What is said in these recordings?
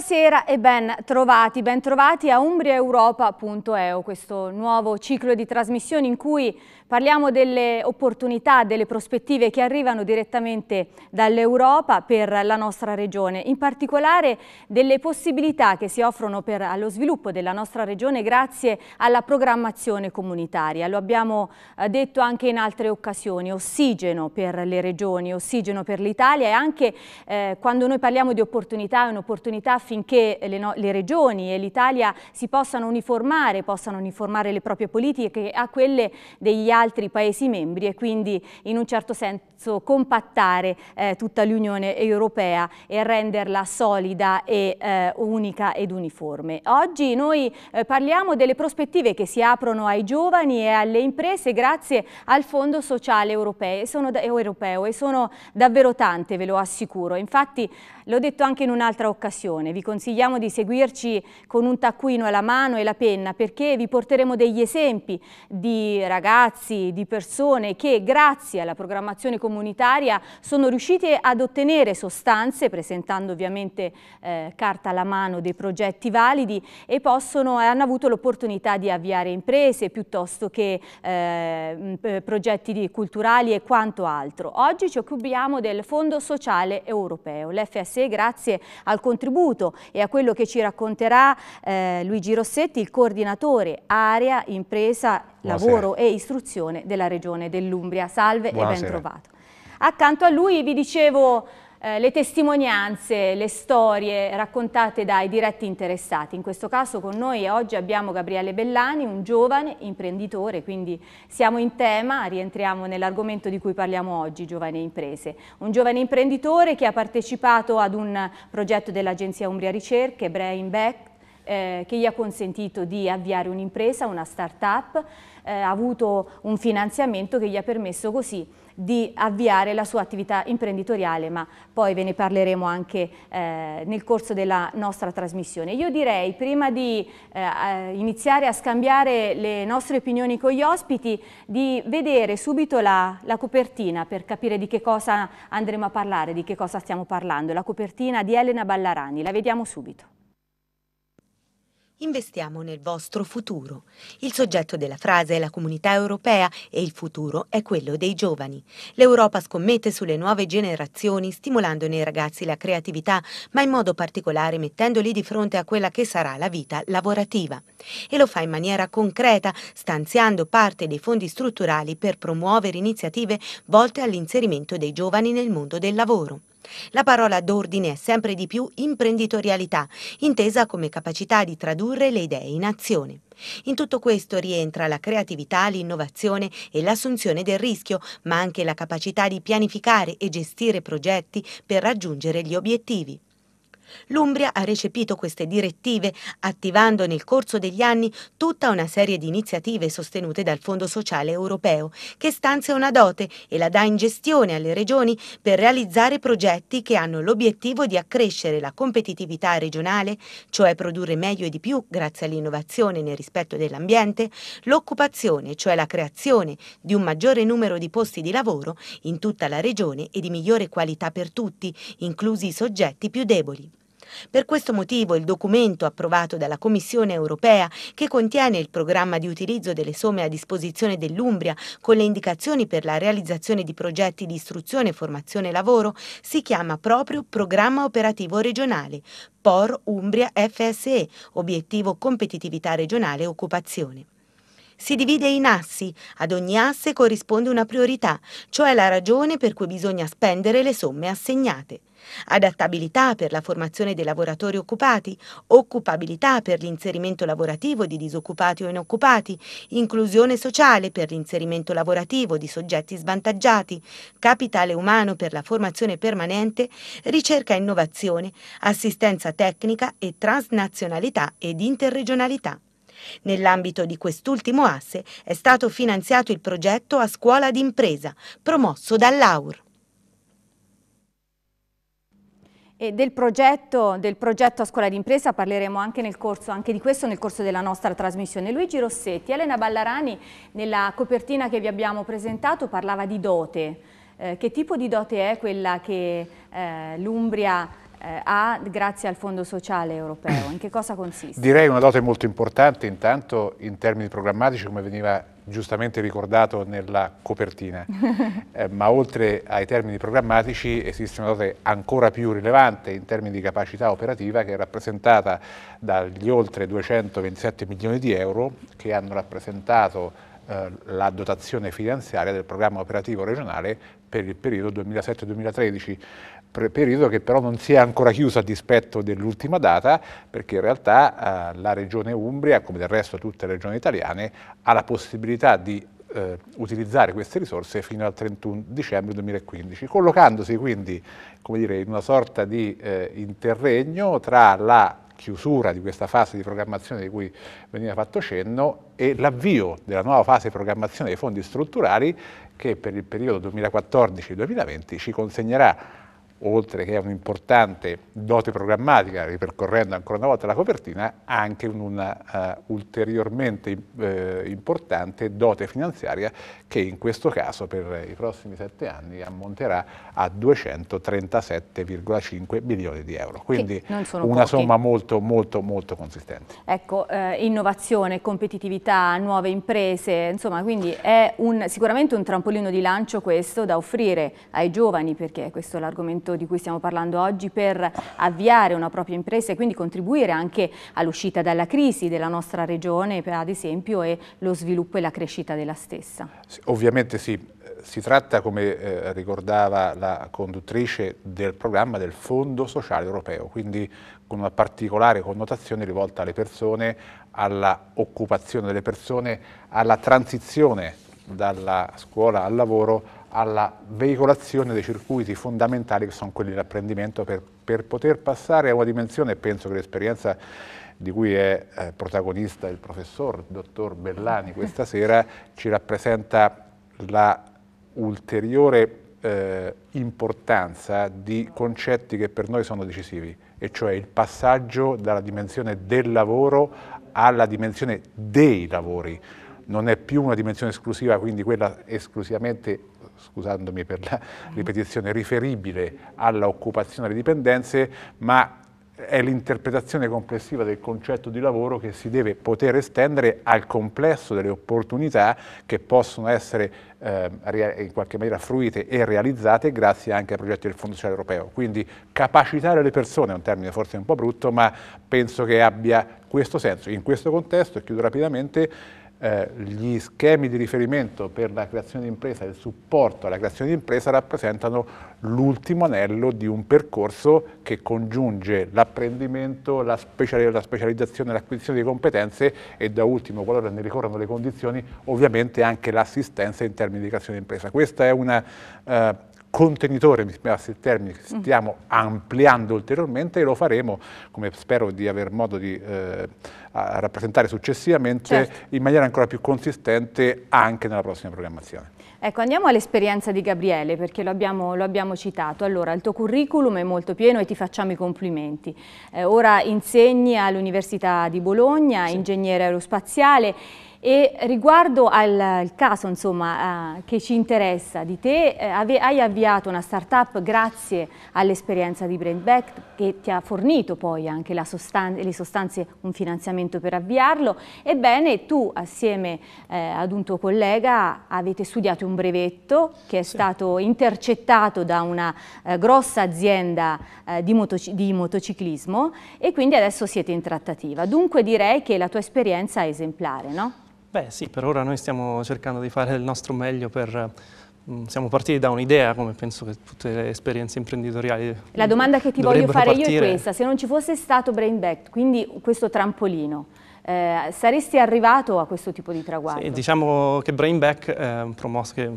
Buonasera e ben trovati, ben trovati a umbriaeuropa.eu, questo nuovo ciclo di trasmissioni in cui Parliamo delle opportunità, delle prospettive che arrivano direttamente dall'Europa per la nostra regione, in particolare delle possibilità che si offrono per lo sviluppo della nostra regione grazie alla programmazione comunitaria. Lo abbiamo eh, detto anche in altre occasioni, ossigeno per le regioni, ossigeno per l'Italia e anche eh, quando noi parliamo di opportunità è un'opportunità affinché le, no le regioni e l'Italia si possano uniformare, possano uniformare le proprie politiche a quelle degli altri altri Paesi membri e quindi in un certo senso compattare eh, tutta l'Unione Europea e renderla solida e eh, unica ed uniforme. Oggi noi eh, parliamo delle prospettive che si aprono ai giovani e alle imprese grazie al Fondo Sociale Europeo e sono, da, europeo, e sono davvero tante, ve lo assicuro. Infatti l'ho detto anche in un'altra occasione, vi consigliamo di seguirci con un taccuino alla mano e la penna perché vi porteremo degli esempi di ragazzi ragazzi, di persone che grazie alla programmazione comunitaria sono riuscite ad ottenere sostanze, presentando ovviamente eh, carta alla mano dei progetti validi e possono, hanno avuto l'opportunità di avviare imprese piuttosto che eh, progetti culturali e quanto altro. Oggi ci occupiamo del Fondo Sociale Europeo. L'FSE grazie al contributo e a quello che ci racconterà eh, Luigi Rossetti, il coordinatore area impresa Buonasera. Lavoro e Istruzione della Regione dell'Umbria. Salve Buonasera. e ben trovato. Accanto a lui vi dicevo eh, le testimonianze, le storie raccontate dai diretti interessati. In questo caso con noi oggi abbiamo Gabriele Bellani, un giovane imprenditore, quindi siamo in tema, rientriamo nell'argomento di cui parliamo oggi, giovane imprese. Un giovane imprenditore che ha partecipato ad un progetto dell'Agenzia Umbria Ricerche, Brain Back, eh, che gli ha consentito di avviare un'impresa, una start-up, eh, ha avuto un finanziamento che gli ha permesso così di avviare la sua attività imprenditoriale, ma poi ve ne parleremo anche eh, nel corso della nostra trasmissione. Io direi, prima di eh, iniziare a scambiare le nostre opinioni con gli ospiti, di vedere subito la, la, copertina per capire di che cosa andremo a parlare, di che cosa stiamo parlando. La copertina di Elena Ballarani, la vediamo subito. Investiamo nel vostro futuro. Il soggetto della frase è la comunità europea e il futuro è quello dei giovani. L'Europa scommette sulle nuove generazioni stimolando nei ragazzi la creatività, ma in modo particolare mettendoli di fronte a quella che sarà la vita lavorativa. E lo fa in maniera concreta, stanziando parte dei fondi strutturali per promuovere iniziative volte all'inserimento dei giovani nel mondo del lavoro. La parola d'ordine è sempre di più imprenditorialità, intesa come capacità di tradurre le idee in azione. In tutto questo rientra la creatività, l'innovazione e l'assunzione del rischio, ma anche la capacità di pianificare e gestire progetti per raggiungere gli obiettivi. L'Umbria ha recepito queste direttive attivando nel corso degli anni tutta una serie di iniziative sostenute dal Fondo Sociale Europeo che stanzia una dote e la dà in gestione alle regioni per realizzare progetti che hanno l'obiettivo di accrescere la competitività regionale, cioè produrre meglio e di più grazie all'innovazione nel rispetto dell'ambiente, l'occupazione, cioè la creazione di un maggiore numero di posti di lavoro in tutta la regione e di migliore qualità per tutti, inclusi i soggetti più deboli. Per questo motivo il documento approvato dalla Commissione europea, che contiene il programma di utilizzo delle somme a disposizione dell'Umbria con le indicazioni per la realizzazione di progetti di istruzione, formazione e lavoro, si chiama proprio Programma Operativo Regionale, POR Umbria FSE, Obiettivo Competitività Regionale e Occupazione. Si divide in assi, ad ogni asse corrisponde una priorità, cioè la ragione per cui bisogna spendere le somme assegnate. Adattabilità per la formazione dei lavoratori occupati, occupabilità per l'inserimento lavorativo di disoccupati o inoccupati, inclusione sociale per l'inserimento lavorativo di soggetti svantaggiati, capitale umano per la formazione permanente, ricerca e innovazione, assistenza tecnica e transnazionalità ed interregionalità. Nell'ambito di quest'ultimo asse è stato finanziato il progetto A Scuola d'impresa, promosso dall'AUR. E del progetto, del progetto, a scuola d'impresa parleremo anche nel corso anche di questo nel corso della nostra trasmissione. Luigi Rossetti, Elena Ballarani nella copertina che vi abbiamo presentato parlava di dote. Eh, che tipo di dote è quella che eh, l'Umbria eh, ha grazie al Fondo Sociale Europeo? In che cosa consiste? Direi una dote molto importante intanto in termini programmatici come veniva giustamente ricordato nella copertina, eh, ma oltre ai termini programmatici esiste una dote ancora più rilevante in termini di capacità operativa che è rappresentata dagli oltre 227 milioni di euro che hanno rappresentato eh, la dotazione finanziaria del programma operativo regionale per il periodo 2007-2013 periodo che però non si è ancora chiuso a dispetto dell'ultima data, perché in realtà eh, la regione Umbria, come del resto tutte le regioni italiane, ha la possibilità di eh, utilizzare queste risorse fino al 31 dicembre 2015, collocandosi quindi dire, in una sorta di eh, interregno tra la chiusura di questa fase di programmazione di cui veniva fatto cenno e l'avvio della nuova fase di programmazione dei fondi strutturali che per il periodo 2014-2020 ci consegnerà oltre che a un'importante dote programmatica, ripercorrendo ancora una volta la copertina, anche una uh, uh, importante dote finanziaria che in questo caso per i prossimi sette anni ammonterà a 237,5 milioni di euro. Quindi una pochi. somma molto, molto, molto consistente. Ecco, eh, innovazione, competitività, nuove imprese, insomma, quindi è un, sicuramente un trampolino di lancio questo da offrire ai giovani, perché questo è l'argomento diritto di cui stiamo parlando oggi per avviare una propria impresa e quindi contribuire anche all'uscita dalla crisi della nostra regione, ad esempio, e lo sviluppo e la crescita della stessa. Sì, ovviamente sì. Si tratta, come eh, ricordava la conduttrice del programma, del Fondo Sociale Europeo, quindi con una particolare connotazione rivolta alle persone, alla occupazione delle persone, alla transizione dalla scuola al lavoro, alla veicolazione dei circuiti fondamentali che sono quelli dell'apprendimento per, per, poter passare a una dimensione, penso che l'esperienza di cui è eh, protagonista il professor, il dottor Bellani, questa sera ci rappresenta l'ulteriore eh, importanza di concetti che per noi sono decisivi, e cioè il passaggio dalla dimensione del lavoro alla dimensione dei lavori. Non è più una dimensione esclusiva, quindi quella esclusivamente scusandomi per la mm. ripetizione, riferibile all'occupazione delle dipendenze, ma è l'interpretazione complessiva del concetto di lavoro che si deve poter estendere al complesso delle opportunità che possono essere eh, in qualche maniera fruite e realizzate grazie anche ai progetti del Fondo Sociale Europeo. Quindi capacitare le persone è un termine forse un po' brutto, ma penso che abbia questo senso. In questo contesto, e chiudo rapidamente, eh, gli schemi di riferimento per la creazione di impresa e il supporto alla creazione di impresa rappresentano l'ultimo anello di un percorso che congiunge l'apprendimento, la, specializzazione, l'acquisizione di competenze e da ultimo, qualora ne ricorrano le condizioni, ovviamente anche l'assistenza in termini di creazione di impresa. Questo è un eh, contenitore, mi spiace il termine, che mm. stiamo ampliando ulteriormente e lo faremo, come spero di aver modo di eh, rappresentare successivamente certo. in maniera ancora più consistente anche nella prossima programmazione. Ecco, andiamo all'esperienza di Gabriele, perché lo abbiamo, lo abbiamo, citato. Allora, il tuo curriculum è molto pieno e ti facciamo i complimenti. Eh, ora insegni all'Università di Bologna, sì. ingegnere aerospaziale, e riguardo al, caso insomma, eh, che ci interessa di te, eh, hai avviato una startup grazie all'esperienza di Brainback che ti ha fornito poi anche sostan le sostanze, un finanziamento per avviarlo. Ebbene, tu assieme eh, ad un tuo collega avete studiato un brevetto che è sì. stato intercettato da una eh, grossa azienda eh, di, motoci di motociclismo e quindi adesso siete in trattativa. Dunque direi che la tua esperienza è esemplare, no? Beh sì, per ora noi stiamo cercando di fare il nostro meglio per... Mm, siamo partiti da un'idea, come penso che tutte le esperienze imprenditoriali La mm, domanda che ti voglio fare partire... io è questa, se non ci fosse stato Brain Back, quindi questo trampolino, eh, saresti arrivato a questo tipo di traguardo? Sì, diciamo che Brain Back, eh, promosso, che,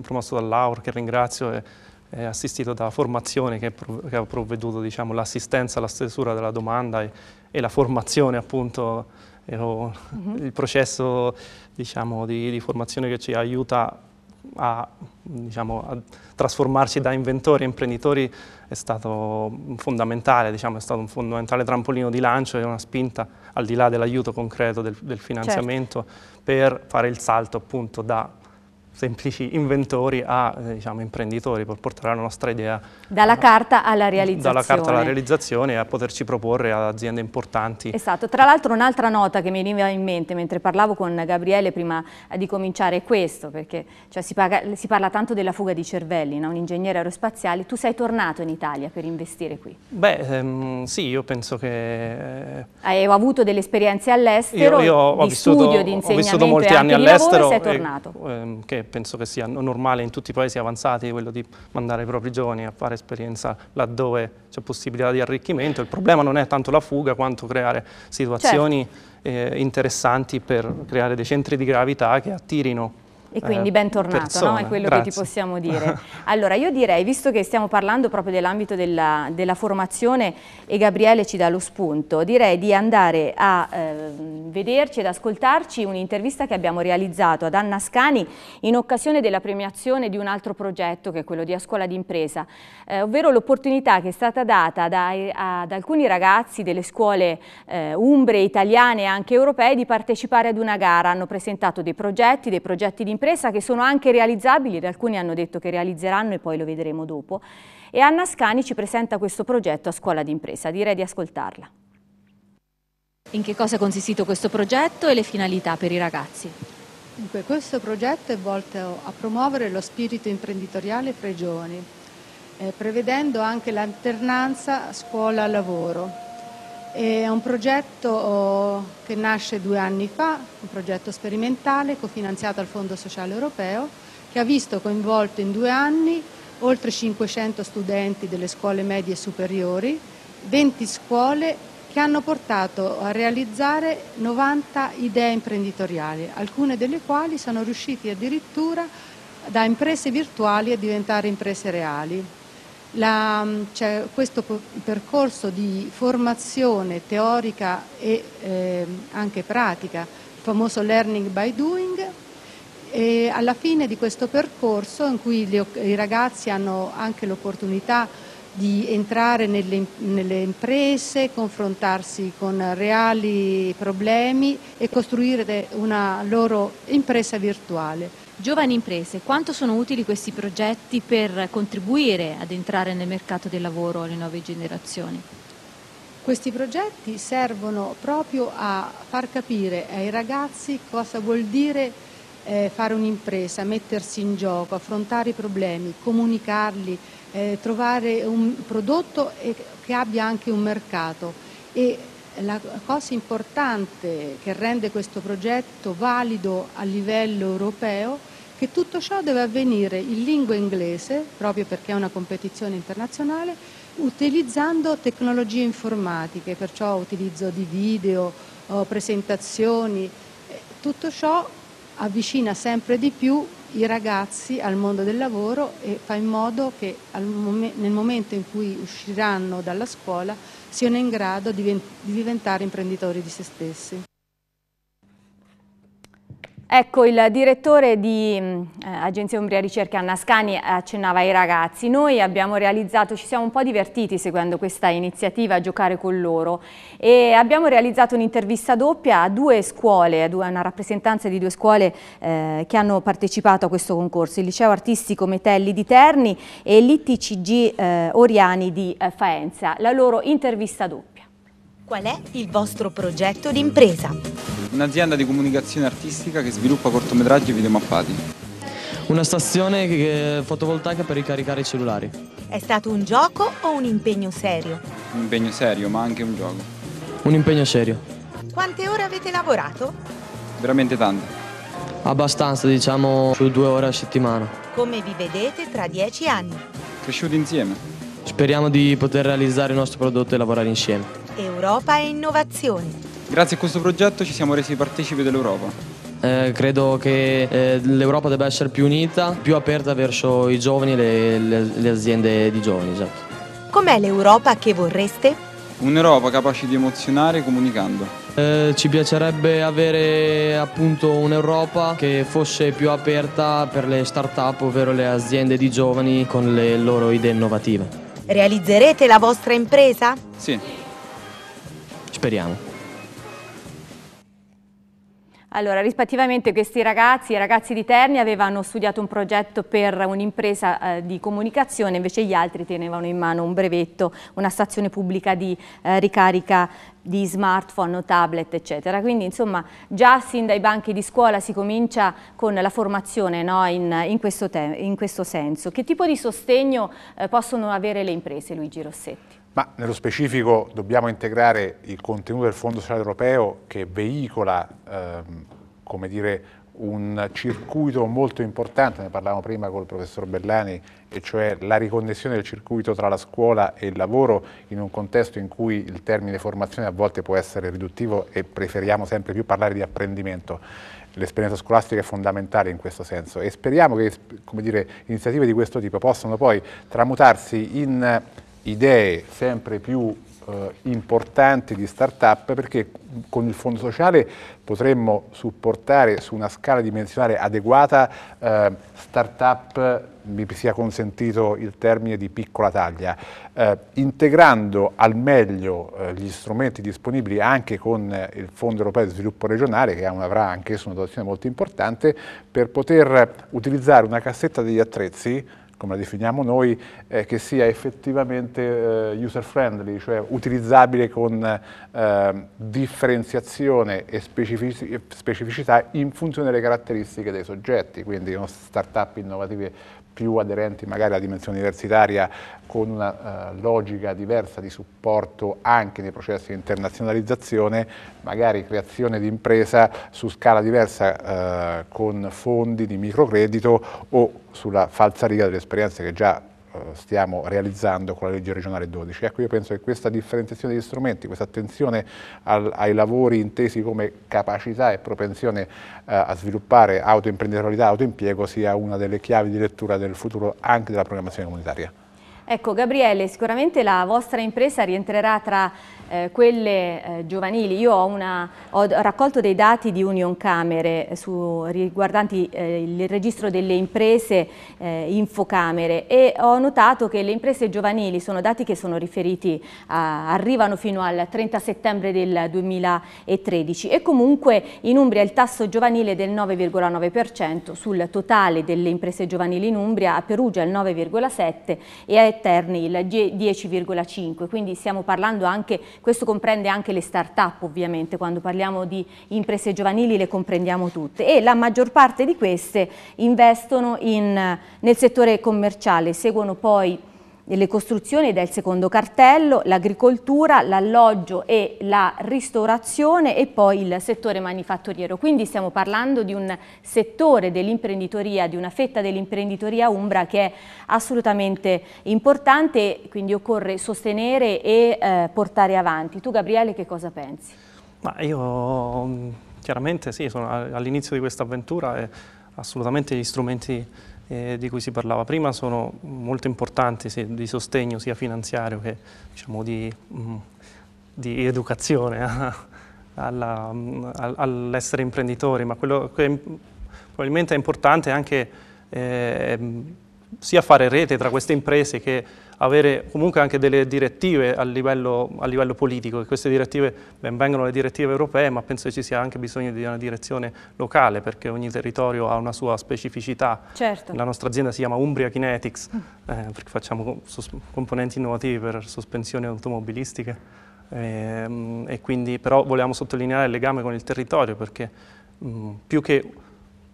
promosso da Laura, che ringrazio, è, è assistito da formazione che, che ha provveduto diciamo, l'assistenza, la stesura della domanda e, e la formazione appunto Ero, mm -hmm. Il processo diciamo, di, di, formazione che ci aiuta a, diciamo, a, trasformarci da inventori a imprenditori è stato fondamentale, diciamo, è stato un fondamentale trampolino di lancio e una spinta al di là dell'aiuto concreto del, del certo. finanziamento certo. per fare il salto appunto da semplici inventori a eh, diciamo, imprenditori per portare la nostra idea dalla carta alla realizzazione dalla carta alla realizzazione e a poterci proporre ad aziende importanti esatto, tra l'altro un'altra nota che mi veniva in mente mentre parlavo con Gabriele prima eh, di cominciare è questo perché cioè, si, paga, si, parla tanto della fuga di cervelli no? un ingegnere aerospaziale tu sei tornato in Italia per investire qui beh ehm, sì io penso che eh, Hai eh, avuto delle esperienze all'estero io, io, ho di vissuto, di insegnamento ho vissuto molti anni all'estero sei tornato e, ehm, che penso che sia normale in tutti i paesi avanzati, quello di mandare i propri giovani a fare esperienza laddove c'è possibilità di arricchimento. Il problema non è tanto la fuga quanto creare situazioni certo. eh, interessanti per creare dei centri di gravità che attirino e quindi eh, bentornato, no? è quello Grazie. che ti possiamo dire. Allora io direi, visto che stiamo parlando proprio dell'ambito della, della, formazione e Gabriele ci dà lo spunto, direi di andare a eh, vederci ed ascoltarci un'intervista che abbiamo realizzato ad Anna Scani in occasione della premiazione di un altro progetto che è quello di A Scuola d'Impresa, eh, ovvero l'opportunità che è stata data da, ad alcuni ragazzi delle scuole eh, umbre, italiane e anche europee di partecipare ad una gara. Hanno presentato dei progetti, dei progetti di impresa ripresa che sono anche realizzabili, ed alcuni hanno detto che realizzeranno e poi lo vedremo dopo. E Anna Scani ci presenta questo progetto a Scuola d'Impresa, direi di ascoltarla. In che cosa è consistito questo progetto e le finalità per i ragazzi? Dunque, questo progetto è volto a promuovere lo spirito imprenditoriale fra i giovani, eh, prevedendo anche l'alternanza scuola-lavoro è un progetto che nasce due anni fa, un progetto sperimentale cofinanziato al Fondo Sociale Europeo che ha visto coinvolto in due anni oltre 500 studenti delle scuole medie e superiori, 20 scuole che hanno portato a realizzare 90 idee imprenditoriali, alcune delle quali sono riusciti addirittura da imprese virtuali a diventare imprese reali. La, cioè, questo percorso di formazione teorica e eh, anche pratica, il famoso learning by doing, e alla fine di questo percorso in cui le, i ragazzi hanno anche l'opportunità di entrare nelle, nelle, imprese, confrontarsi con reali problemi e costruire una loro impresa virtuale. Giovani imprese, quanto sono utili questi progetti per contribuire ad entrare nel mercato del lavoro alle nuove generazioni? Questi progetti servono proprio a far capire ai ragazzi cosa vuol dire eh, fare un'impresa, mettersi in gioco, affrontare i problemi, comunicarli, eh, trovare un prodotto che abbia anche un mercato. E la cosa importante che rende questo progetto valido a livello europeo che tutto ciò deve avvenire in lingua inglese, proprio perché è una competizione internazionale, utilizzando tecnologie informatiche, perciò utilizzo di video, eh, presentazioni, eh, tutto ciò avvicina sempre di più i ragazzi al mondo del lavoro e fa in modo che nel momento in cui usciranno dalla scuola siano in grado di diventare imprenditori di se stessi. Ecco, il direttore di mm, eh, Agenzia Umbria Ricerca, Anna Scani accennava ai ragazzi. Noi abbiamo realizzato, ci siamo un po' divertiti seguendo questa iniziativa a giocare con loro e abbiamo realizzato un'intervista doppia a due scuole, a una rappresentanza di due scuole eh, che hanno partecipato a questo concorso, il Liceo Artistico Metelli di Terni e l'ITCG eh, Oriani di eh, Faenza. La loro intervista doppia. Qual è il vostro progetto d'impresa? un'azienda di comunicazione artistica che sviluppa cortometraggi e videomappati. Una stazione fotovoltaica per ricaricare i cellulari. È stato un gioco o un impegno serio? Un impegno serio, ma anche un gioco. Un impegno serio. Quante ore avete lavorato? Veramente tante. Abbastanza, diciamo, su due ore a settimana. Come vi vedete tra dieci anni? Cresciuti insieme. Speriamo di poter realizzare il nostro prodotto e lavorare insieme. Europa e innovazione. Grazie a questo progetto ci siamo resi partecipi dell'Europa. Eh, credo che eh, l'Europa debba essere più unita, più aperta verso i giovani e le, le, le, aziende di giovani. Esatto. Com'è l'Europa che vorreste? Un'Europa capace di emozionare comunicando. Eh, ci piacerebbe avere appunto un'Europa che fosse più aperta per le start-up, ovvero le aziende di giovani con le loro idee innovative. Realizzerete la vostra impresa? Sì. Speriamo. Allora, rispettivamente questi ragazzi, i ragazzi di Terni avevano studiato un progetto per un'impresa eh, di comunicazione, invece gli altri tenevano in mano un brevetto, una stazione pubblica di eh, ricarica di smartphone, o tablet, eccetera. Quindi, insomma, già sin dai banchi di scuola si comincia con la formazione no, in, in, questo in, questo senso. Che tipo di sostegno eh, possono avere le imprese, Luigi Rossetti? Ma nello specifico dobbiamo integrare il contenuto del Fondo Sociale Europeo che veicola ehm, come dire, un circuito molto importante, ne parlavamo prima con il professor Bellani, e cioè la riconnessione del circuito tra la scuola e il lavoro in un contesto in cui il termine formazione a volte può essere riduttivo e preferiamo sempre più parlare di apprendimento. L'esperienza scolastica è fondamentale in questo senso e speriamo che dire, iniziative di questo tipo possano poi tramutarsi in idee sempre più eh, importanti di start-up perché con il fondo sociale potremmo supportare su una scala dimensionale adeguata eh, start-up, mi sia consentito il termine di piccola taglia, eh, integrando al meglio eh, gli strumenti disponibili anche con il Fondo Europeo di Sviluppo Regionale, che avrà anch'esso una dotazione molto importante, per poter utilizzare una cassetta degli attrezzi come la definiamo noi, eh, che sia effettivamente eh, user friendly, cioè utilizzabile con eh, differenziazione e specificità in funzione delle caratteristiche dei soggetti, quindi start-up innovative più aderenti magari alla dimensione universitaria con una uh, logica diversa di supporto anche nei processi di internazionalizzazione, magari creazione di impresa su scala diversa uh, con fondi di microcredito o sulla falsariga delle esperienze che già eh, stiamo realizzando con la legge regionale 12. Ecco, io penso che questa differenziazione degli strumenti, questa attenzione al, ai lavori intesi come capacità e propensione eh, a sviluppare autoimprenditorialità, autoimpiego, sia una delle chiavi di lettura del futuro anche della programmazione comunitaria. Ecco Gabriele, sicuramente la vostra impresa rientrerà tra eh, quelle eh, giovanili. Io ho, una, ho, raccolto dei dati di Union Camere eh, su, riguardanti eh, il registro delle imprese eh, infocamere e ho notato che le imprese giovanili sono dati che sono riferiti, a, arrivano fino al 30 settembre del 2013 e comunque in Umbria il tasso giovanile è del 9,9% sul totale delle imprese giovanili in Umbria, a Perugia il 9,7% e a eterni il 10,5, quindi stiamo parlando anche, questo comprende anche le start-up ovviamente, quando parliamo di imprese giovanili le comprendiamo tutte e la maggior parte di queste investono in, nel settore commerciale, seguono poi le costruzioni del secondo cartello, l'agricoltura, l'alloggio e la ristorazione e poi il settore manifatturiero. Quindi stiamo parlando di un settore dell'imprenditoria, di una fetta dell'imprenditoria umbra che è assolutamente importante, e quindi occorre sostenere e eh, portare avanti. Tu Gabriele che cosa pensi? Ma io chiaramente sì, sono all'inizio di questa avventura e eh, assolutamente gli strumenti eh, di cui si parlava prima sono molto importanti sì, di sostegno sia finanziario che diciamo, di, mh, mm, di educazione mm, all'essere imprenditori, ma quello che probabilmente è importante è anche eh, sia fare rete tra queste imprese che avere comunque anche delle direttive a livello, a livello politico, che queste direttive ben vengano le direttive europee, ma penso che ci sia anche bisogno di una direzione locale, perché ogni territorio ha una sua specificità. Certo. La nostra azienda si chiama Umbria Kinetics, mm. eh, perché facciamo componenti innovativi per sospensioni automobilistiche, eh, e quindi però vogliamo sottolineare il legame con il territorio, perché mh, mm, più che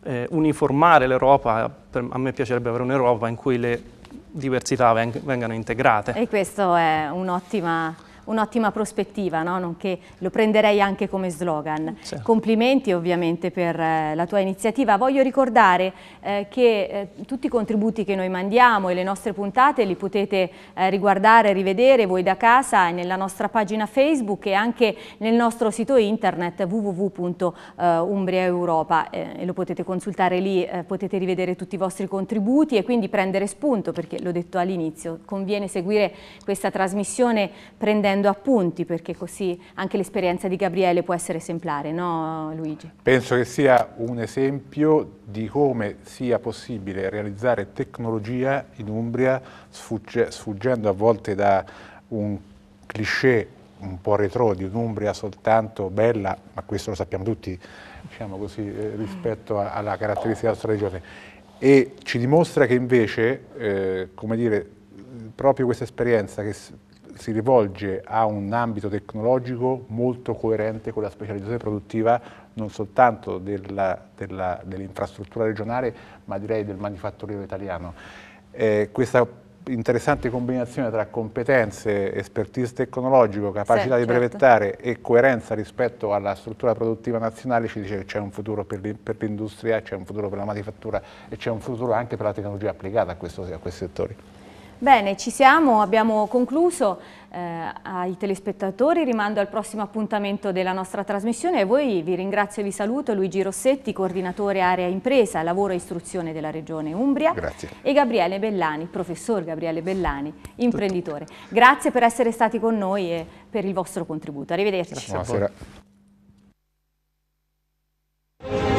eh, uniformare l'Europa, a me piacerebbe avere un'Europa in cui le diversità vengano integrate. E questo è un'ottima un'ottima prospettiva, no? nonché lo prenderei anche come slogan. Certo. Complimenti ovviamente per eh, la tua iniziativa. Voglio ricordare eh, che eh, tutti i contributi che noi mandiamo e le nostre puntate li potete eh, riguardare, rivedere voi da casa nella nostra pagina Facebook e anche nel nostro sito internet www.umbriaeuropa eh, e lo potete consultare lì, potete rivedere tutti i vostri contributi e quindi prendere spunto perché l'ho detto all'inizio, conviene seguire questa trasmissione prendendo prendendo appunti perché così anche l'esperienza di Gabriele può essere esemplare, no Luigi? Penso che sia un esempio di come sia possibile realizzare tecnologia in Umbria sfuggendo a volte da un cliché un po' retro di un'Umbria soltanto bella, ma questo lo sappiamo tutti, diciamo così, eh, rispetto a, alla caratteristica della nostra regione. E ci dimostra che invece, eh, come dire, proprio questa esperienza che si rivolge a un ambito tecnologico molto coerente con la specializzazione produttiva non soltanto dell'infrastruttura dell regionale ma direi del manifatturiero italiano. Eh, questa interessante combinazione tra competenze, expertise tecnologico, capacità sì, di certo. brevettare certo. e coerenza rispetto alla struttura produttiva nazionale ci dice che c'è un futuro per l'industria, c'è un futuro per la manifattura e c'è un futuro anche per la tecnologia applicata a, questo, a questi settori. Bene, ci siamo, abbiamo concluso. Eh, ai telespettatori rimando al prossimo appuntamento della nostra trasmissione e voi vi ringrazio e vi saluto Luigi Rossetti, coordinatore area impresa, lavoro e istruzione della Regione Umbria Grazie. e Gabriele Bellani, professor Gabriele Bellani, imprenditore. Grazie per essere stati con noi e per il vostro contributo. Arrivederci. Grazie. Buonasera.